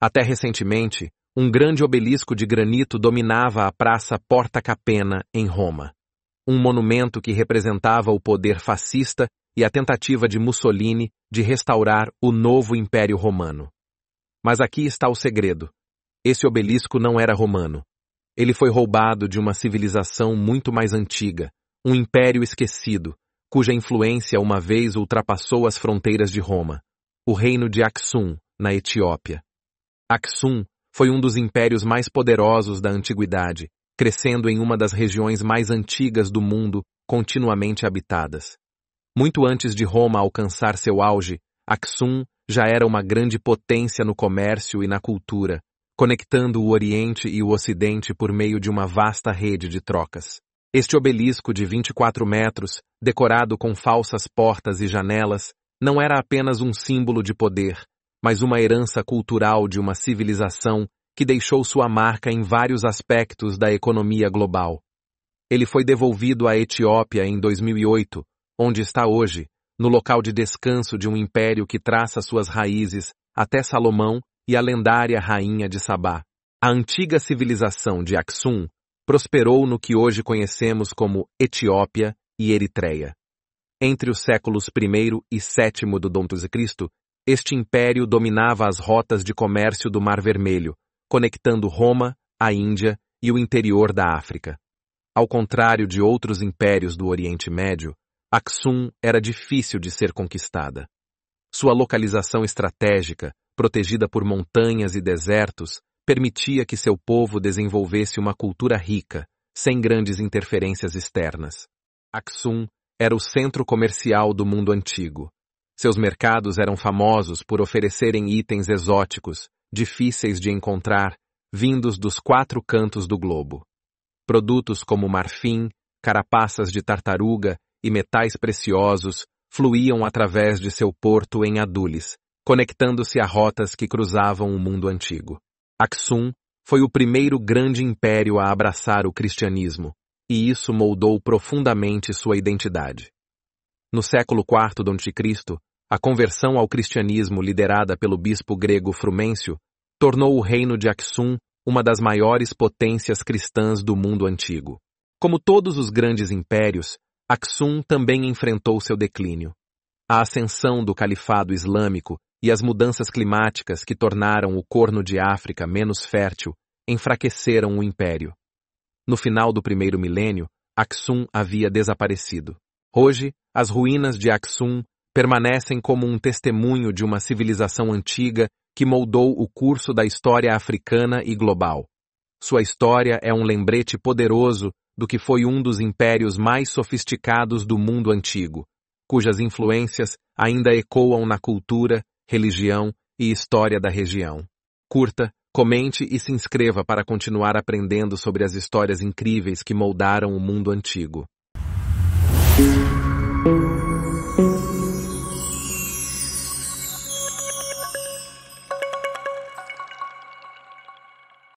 Até recentemente, um grande obelisco de granito dominava a Praça Porta Capena, em Roma. Um monumento que representava o poder fascista e a tentativa de Mussolini de restaurar o novo Império Romano. Mas aqui está o segredo. Esse obelisco não era romano. Ele foi roubado de uma civilização muito mais antiga, um império esquecido, cuja influência uma vez ultrapassou as fronteiras de Roma, o reino de Aksum, na Etiópia. Aksum foi um dos impérios mais poderosos da antiguidade, crescendo em uma das regiões mais antigas do mundo, continuamente habitadas. Muito antes de Roma alcançar seu auge, Aksum já era uma grande potência no comércio e na cultura, conectando o Oriente e o Ocidente por meio de uma vasta rede de trocas. Este obelisco de 24 metros, decorado com falsas portas e janelas, não era apenas um símbolo de poder, mas uma herança cultural de uma civilização que deixou sua marca em vários aspectos da economia global. Ele foi devolvido à Etiópia em 2008, onde está hoje, no local de descanso de um império que traça suas raízes até Salomão e a lendária rainha de Sabá. A antiga civilização de Aksum prosperou no que hoje conhecemos como Etiópia e Eritreia. Entre os séculos I e VII do d.C. Este império dominava as rotas de comércio do Mar Vermelho, conectando Roma, a Índia e o interior da África. Ao contrário de outros impérios do Oriente Médio, Aksum era difícil de ser conquistada. Sua localização estratégica, protegida por montanhas e desertos, permitia que seu povo desenvolvesse uma cultura rica, sem grandes interferências externas. Aksum era o centro comercial do mundo antigo, seus mercados eram famosos por oferecerem itens exóticos, difíceis de encontrar, vindos dos quatro cantos do globo. Produtos como marfim, carapaças de tartaruga e metais preciosos fluíam através de seu porto em Adulis, conectando-se a rotas que cruzavam o mundo antigo. Aksum foi o primeiro grande império a abraçar o cristianismo, e isso moldou profundamente sua identidade. No século IV d.C., a conversão ao cristianismo liderada pelo bispo grego Frumêncio tornou o reino de Aksum uma das maiores potências cristãs do mundo antigo. Como todos os grandes impérios, Aksum também enfrentou seu declínio. A ascensão do califado islâmico e as mudanças climáticas que tornaram o Corno de África menos fértil enfraqueceram o império. No final do primeiro milênio, Aksum havia desaparecido. Hoje, as ruínas de Aksum permanecem como um testemunho de uma civilização antiga que moldou o curso da história africana e global. Sua história é um lembrete poderoso do que foi um dos impérios mais sofisticados do mundo antigo, cujas influências ainda ecoam na cultura, religião e história da região. Curta, comente e se inscreva para continuar aprendendo sobre as histórias incríveis que moldaram o mundo antigo.